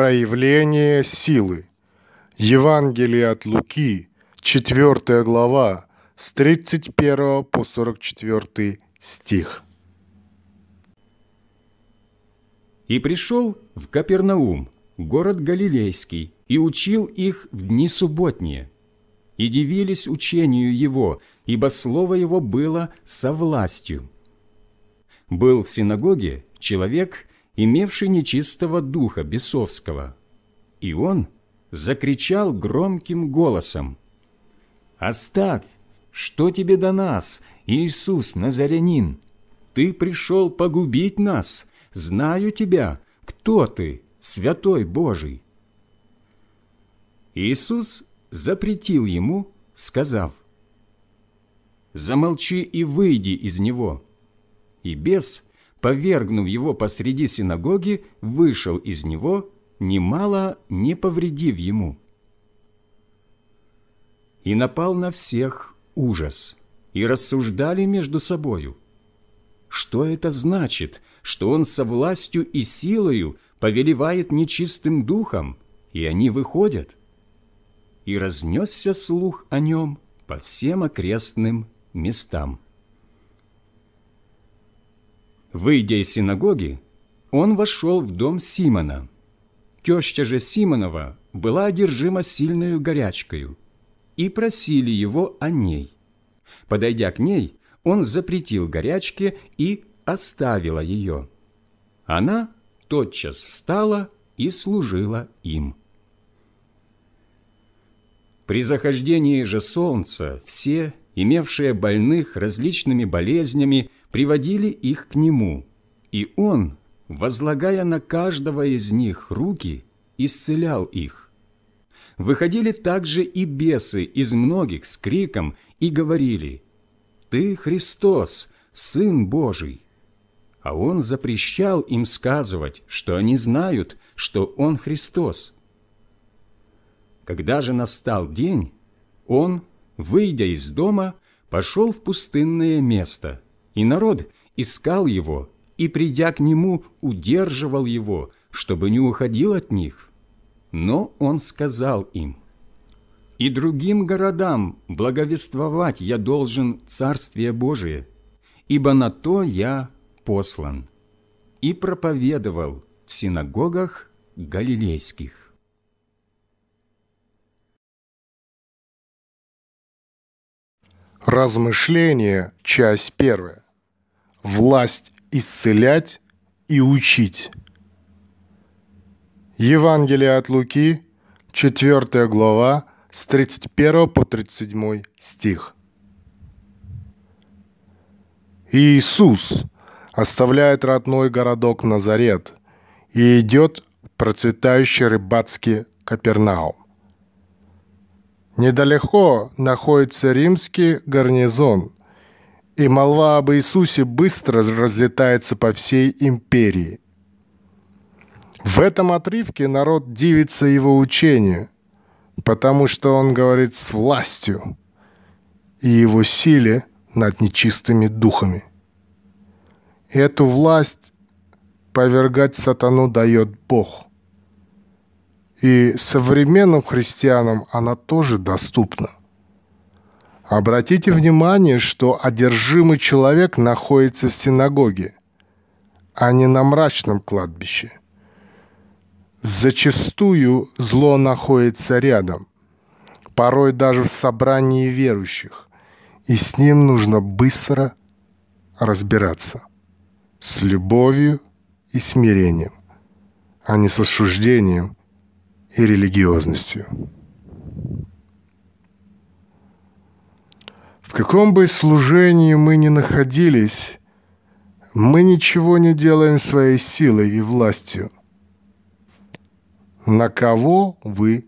Проявление силы. Евангелие от Луки, 4 глава, с 31 по 44 стих. И пришел в Капернаум, город Галилейский, и учил их в дни субботние. И дивились учению его, ибо слово его было со властью. Был в синагоге человек – имевший нечистого духа бесовского. И он закричал громким голосом, «Оставь! Что тебе до нас, Иисус Назарянин? Ты пришел погубить нас! Знаю тебя! Кто ты, Святой Божий?» Иисус запретил ему, сказав, «Замолчи и выйди из него». И бес – повергнув его посреди синагоги, вышел из него, немало не повредив ему. И напал на всех ужас, и рассуждали между собою. Что это значит, что он со властью и силою повелевает нечистым духом, и они выходят? И разнесся слух о нем по всем окрестным местам. Выйдя из синагоги, он вошел в дом Симона. Теща же Симонова была одержима сильную горячкою, и просили его о ней. Подойдя к ней, он запретил горячке и оставила ее. Она тотчас встала и служила им. При захождении же солнца все, имевшие больных различными болезнями приводили их к нему, и он, возлагая на каждого из них руки, исцелял их. Выходили также и бесы из многих с криком и говорили «Ты Христос, Сын Божий!» А он запрещал им сказывать, что они знают, что он Христос. Когда же настал день, он, выйдя из дома, пошел в пустынное место – и народ искал его, и, придя к нему, удерживал его, чтобы не уходил от них. Но он сказал им, «И другим городам благовествовать я должен Царствие Божие, ибо на то я послан». И проповедовал в синагогах галилейских. Размышление, часть первая. Власть исцелять и учить. Евангелие от Луки, 4 глава, с 31 по 37 стих. Иисус оставляет родной городок Назарет и идет в процветающий рыбацкий Капернаум. Недалеко находится римский гарнизон, и молва об Иисусе быстро разлетается по всей империи. В этом отрывке народ дивится его учению, потому что он говорит с властью и его силе над нечистыми духами. Эту власть повергать сатану дает Бог – и современным христианам она тоже доступна. Обратите внимание, что одержимый человек находится в синагоге, а не на мрачном кладбище. Зачастую зло находится рядом, порой даже в собрании верующих, и с ним нужно быстро разбираться. С любовью и смирением, а не с осуждением и религиозностью. В каком бы служении мы ни находились, мы ничего не делаем своей силой и властью. На кого вы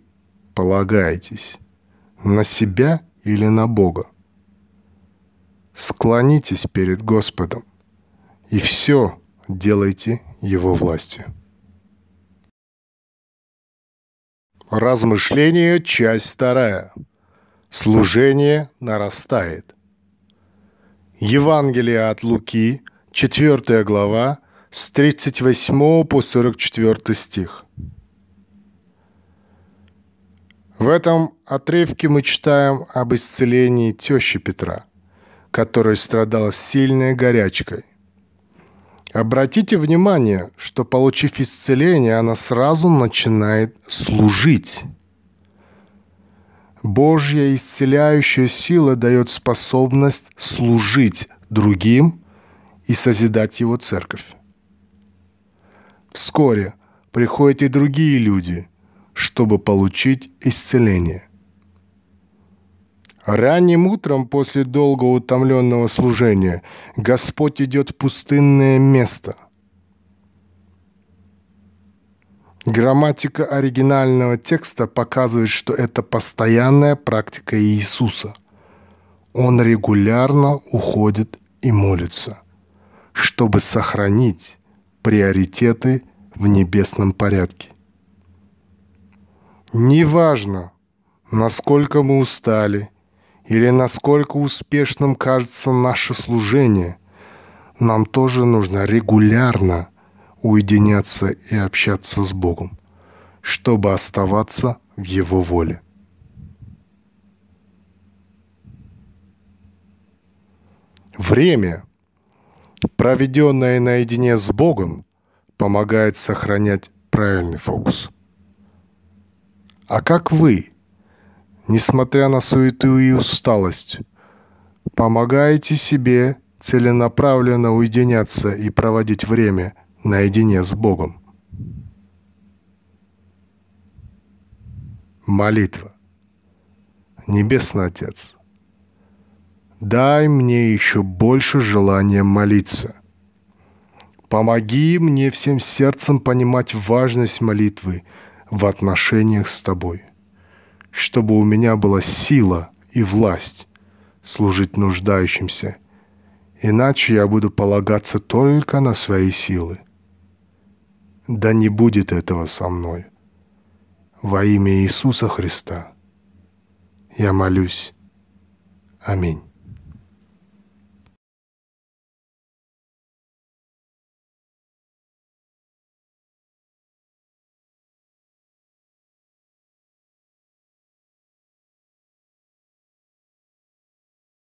полагаетесь? На себя или на Бога? Склонитесь перед Господом и все делайте Его властью. Размышление, часть вторая. Служение нарастает. Евангелие от Луки, 4 глава, с 38 по 44 стих. В этом отрывке мы читаем об исцелении тещи Петра, которая страдала сильной горячкой. Обратите внимание, что получив исцеление, она сразу начинает служить. Божья исцеляющая сила дает способность служить другим и созидать его церковь. Вскоре приходят и другие люди, чтобы получить исцеление. Ранним утром после долго утомленного служения Господь идет в пустынное место. Грамматика оригинального текста показывает, что это постоянная практика Иисуса. Он регулярно уходит и молится, чтобы сохранить приоритеты в небесном порядке. Неважно, насколько мы устали – или насколько успешным кажется наше служение, нам тоже нужно регулярно уединяться и общаться с Богом, чтобы оставаться в Его воле. Время, проведенное наедине с Богом, помогает сохранять правильный фокус. А как вы несмотря на суету и усталость. Помогайте себе целенаправленно уединяться и проводить время наедине с Богом. Молитва. Небесный Отец, дай мне еще больше желания молиться. Помоги мне всем сердцем понимать важность молитвы в отношениях с Тобой – чтобы у меня была сила и власть служить нуждающимся, иначе я буду полагаться только на свои силы. Да не будет этого со мной. Во имя Иисуса Христа я молюсь. Аминь.